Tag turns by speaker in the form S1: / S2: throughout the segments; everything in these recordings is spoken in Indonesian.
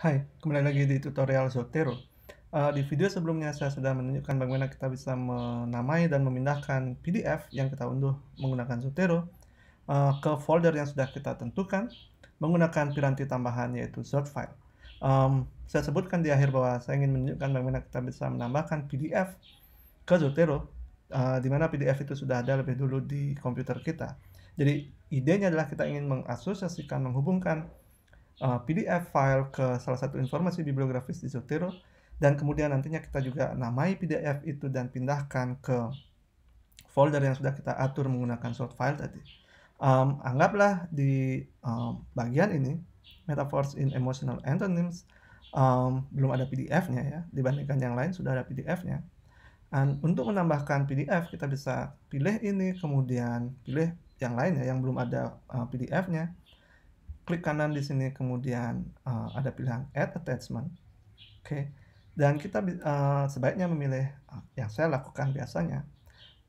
S1: Hai, kembali lagi di tutorial Zotero. Uh, di video sebelumnya saya sudah menunjukkan bagaimana kita bisa menamai dan memindahkan PDF yang kita unduh menggunakan Zotero uh, ke folder yang sudah kita tentukan menggunakan piranti tambahan yaitu Zotfile. Um, saya sebutkan di akhir bahwa saya ingin menunjukkan bagaimana kita bisa menambahkan PDF ke Zotero uh, di mana PDF itu sudah ada lebih dulu di komputer kita. Jadi idenya adalah kita ingin mengasosiasikan, menghubungkan uh, eh, PDF file ke salah satu informasi bibliografis di Zotero dan kemudian nantinya kita juga namai PDF itu dan pindahkan ke folder yang sudah kita atur menggunakan short file tadi. Um, anggaplah di um, bagian ini metaphors in emotional antonyms um, belum ada PDF-nya ya dibandingkan yang lain sudah ada PDF-nya. Dan untuk menambahkan PDF kita bisa pilih ini kemudian pilih yang lainnya yang belum ada uh, eh, PDF-nya klik kanan di sini kemudian uh, ada pilihan add attachment oke okay. dan kita uh, sebaiknya memilih uh, yang saya lakukan biasanya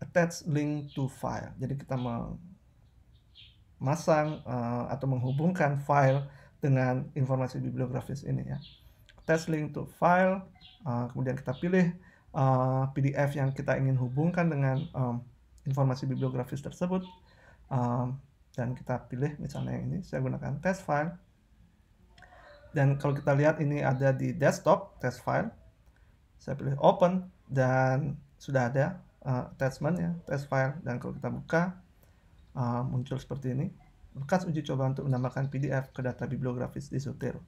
S1: attach link to file jadi kita memasang uh, atau menghubungkan file dengan informasi bibliografis ini ya attach link to file uh, kemudian kita pilih uh, PDF yang kita ingin hubungkan dengan um, informasi bibliografis tersebut um, dan kita pilih misalnya ini saya gunakan test file dan kalau kita lihat ini ada di desktop test file saya pilih open dan sudah ada uh, attachment ya test file dan kalau kita buka uh, muncul seperti ini bekas uji coba untuk menambahkan PDF ke data bibliografis di Zotero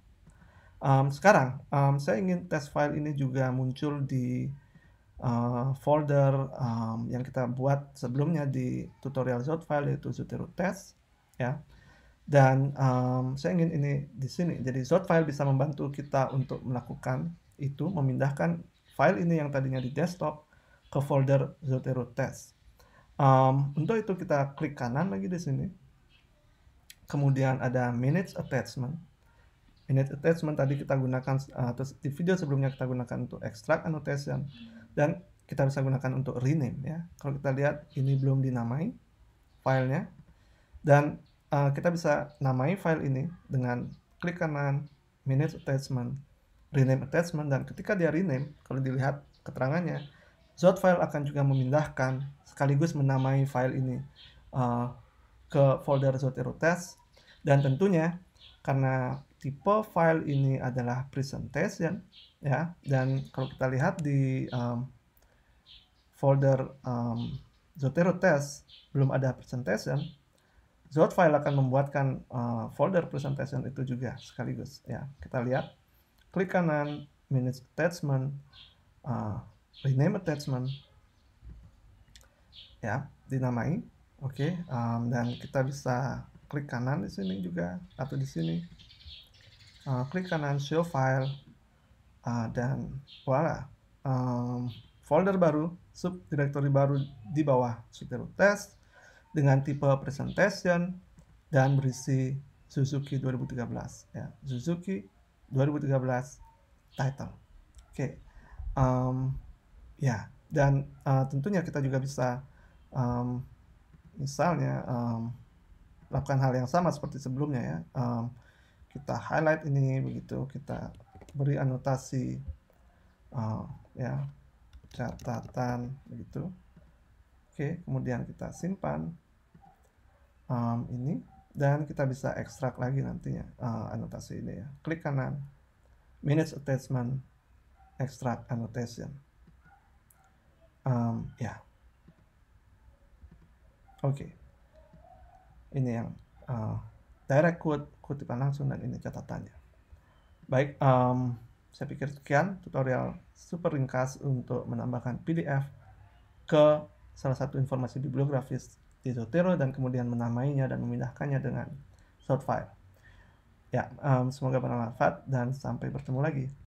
S1: um, sekarang um, saya ingin test file ini juga muncul di uh, folder um, yang kita buat sebelumnya di tutorial zot file yaitu Zotero test ya. Dan um, saya ingin ini di sini. Jadi zot file bisa membantu kita untuk melakukan itu memindahkan file ini yang tadinya di desktop ke folder Zotero test. Um, untuk itu kita klik kanan lagi di sini. Kemudian ada manage attachment init attachment tadi kita gunakan atau eh, di video sebelumnya kita gunakan untuk extract annotation dan kita bisa gunakan untuk rename ya kalau kita lihat ini belum dinamai filenya dan uh, kita bisa namai file ini dengan klik kanan minute attachment rename attachment dan ketika dia rename kalau dilihat keterangannya Zot file akan juga memindahkan sekaligus menamai file ini uh, ke folder Zotero test dan tentunya karena tipe file ini adalah presentation ya. ya dan kalau kita lihat di um, folder um, Zotero test belum ada presentation ya. Zot file akan membuatkan uh, folder presentation ya, itu juga sekaligus ya kita lihat klik kanan minutes attachment uh, rename attachment ya dinamai oke okay. um, dan kita bisa klik kanan di sini juga atau di sini uh, klik kanan show file uh, dan voila um, folder baru sub directory baru di bawah Suteru Test dengan tipe presentation dan berisi Suzuki 2013 ya Suzuki 2013 title oke okay. um, ya dan uh, tentunya kita juga bisa um, misalnya um, lakukan hal yang sama seperti sebelumnya ya um, kita highlight ini begitu kita beri anotasi uh, ya catatan begitu oke kemudian kita simpan um, ini dan kita bisa ekstrak lagi nantinya uh, anotasi ini ya klik kanan manage attachment extract annotation um, ya yeah. oke okay. ini yang uh, direct quote, kutipan langsung, dan ini catatannya. Baik, um, saya pikir sekian tutorial super ringkas untuk menambahkan PDF ke salah satu informasi bibliografis di Zotero dan kemudian menamainya dan memindahkannya dengan short file. Ya, um, semoga bermanfaat dan sampai bertemu lagi.